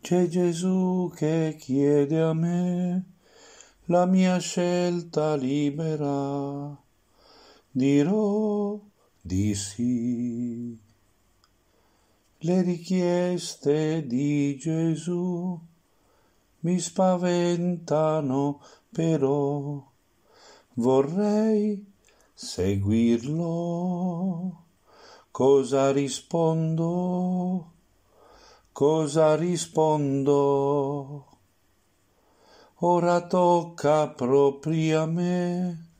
C'è Gesù che chiede a me la mia scelta libera. Dirò di sì. Le richieste di Gesù mi spaventano, però vorrei seguirlo. Cosa rispondo? cosa rispondo? Ora tocca proprio a me,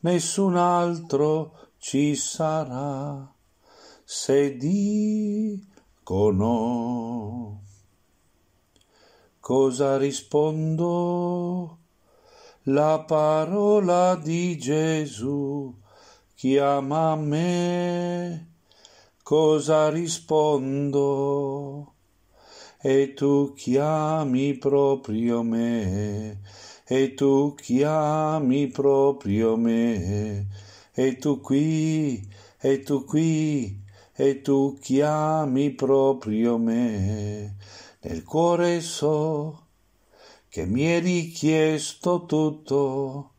nessun altro ci sarà se dicono. Cosa rispondo? La parola di Gesù chiama me. Cosa rispondo? e tu chiami proprio me, e tu chiami proprio me, e tu qui, e tu qui, e tu chiami proprio me, nel cuore so che mi hai richiesto tutto,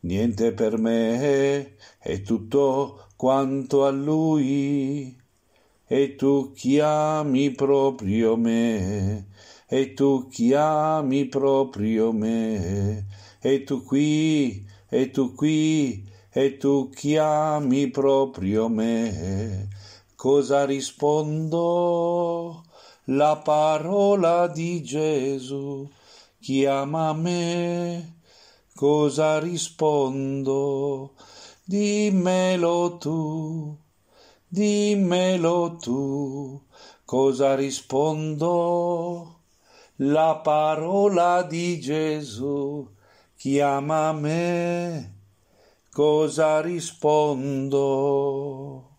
niente per me e tutto quanto a lui e tu chiami proprio me, e tu chiami proprio me, e tu qui, e tu qui, e tu chiami proprio me. Cosa rispondo? La parola di Gesù chiama me. Cosa rispondo? Dimmelo tu dimmelo tu, cosa rispondo? La parola di Gesù chiama me, cosa rispondo?